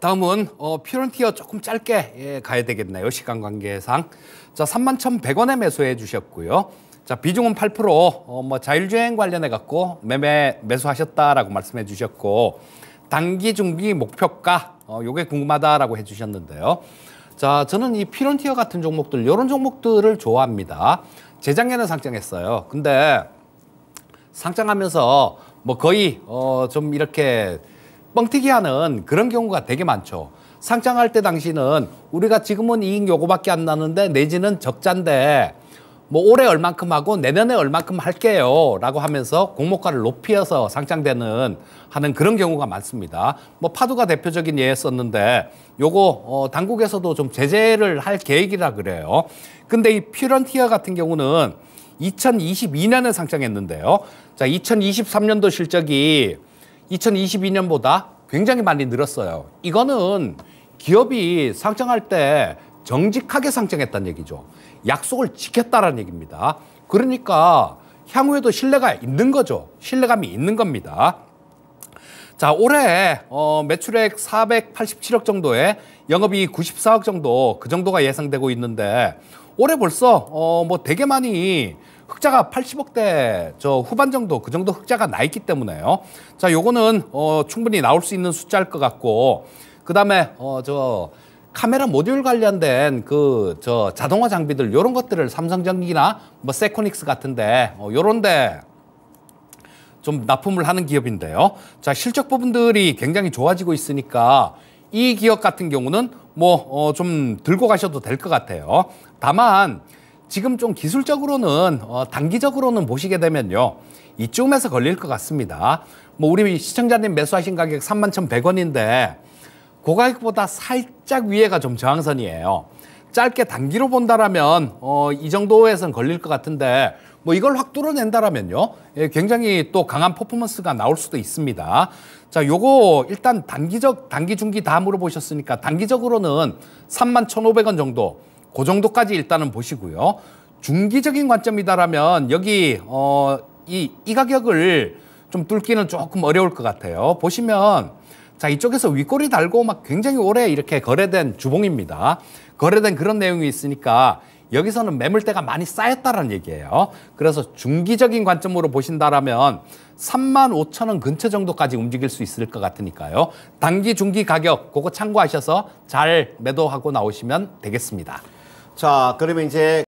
다음은 어, 피런티어 조금 짧게 예, 가야 되겠네요. 시간 관계상. 자, 31,100원에 매수해 주셨고요. 자, 비중은 8%. 어, 뭐 자율주행 관련해 갖고 매매 매수하셨다라고 말씀해 주셨고 단기 중기 목표가 어, 요게 궁금하다라고 해 주셨는데요. 자, 저는 이 피런티어 같은 종목들 요런 종목들을 좋아합니다. 재작년에 상장했어요. 근데 상장하면서 뭐 거의 어, 좀 이렇게 뻥튀기하는 그런 경우가 되게 많죠. 상장할 때 당시는 우리가 지금은 이익 요거밖에 안 나는데 내지는 적자인데 뭐 올해 얼만큼 하고 내년에 얼만큼 할게요 라고 하면서 공모가를 높이어서 상장되는 하는 그런 경우가 많습니다. 뭐 파도가 대표적인 예였었는데 요거 어 당국에서도 좀 제재를 할 계획이라 그래요. 근데 이 퓨런티어 같은 경우는 2022년에 상장했는데요. 자, 2023년도 실적이 2022년보다 굉장히 많이 늘었어요. 이거는 기업이 상장할 때 정직하게 상장했다는 얘기죠. 약속을 지켰다라는 얘기입니다. 그러니까 향후에도 신뢰가 있는 거죠. 신뢰감이 있는 겁니다. 자, 올해 어, 매출액 487억 정도에 영업이 94억 정도 그 정도가 예상되고 있는데 올해 벌써 어, 뭐 되게 많이 흑자가 80억대 저 후반 정도 그 정도 흑자가 나 있기 때문에요. 자, 요거는 어, 충분히 나올 수 있는 숫자일 것 같고 그다음에 어, 저 카메라 모듈 관련된 그 저 자동화 장비들 요런 것들을 삼성전기나 뭐 세코닉스 같은데 어, 요런데 좀 납품을 하는 기업인데요. 자 실적 부분들이 굉장히 좋아지고 있으니까 이 기업 같은 경우는 뭐좀 어, 들고 가셔도 될 것 같아요. 다만 지금 좀 기술적으로는 어, 단기적으로는 보시게 되면요. 이쯤에서 걸릴 것 같습니다. 뭐 우리 시청자님 매수하신 가격 31,100원인데 고그 가격보다 살짝 위에가 좀 저항선이에요. 짧게 단기로 본다라면 어, 이 정도에선 걸릴 것 같은데 뭐 이걸 확 뚫어낸다라면요. 예, 굉장히 또 강한 퍼포먼스가 나올 수도 있습니다. 자, 요거 일단 단기적, 단기, 중기 다 물어보셨으니까 단기적으로는 31,500원 정도 그 정도까지 일단은 보시고요. 중기적인 관점이다라면 여기 어, 이, 이 가격을 좀 뚫기는 조금 어려울 것 같아요. 보시면 자 이쪽에서 윗꼬리 달고 막 굉장히 오래 이렇게 거래된 주봉입니다. 거래된 그런 내용이 있으니까 여기서는 매물대가 많이 쌓였다는 얘기예요. 그래서 중기적인 관점으로 보신다라면 3만 5천 원 근처 정도까지 움직일 수 있을 것 같으니까요. 단기 중기 가격 그거 참고하셔서 잘 매도하고 나오시면 되겠습니다. 자 그러면 이제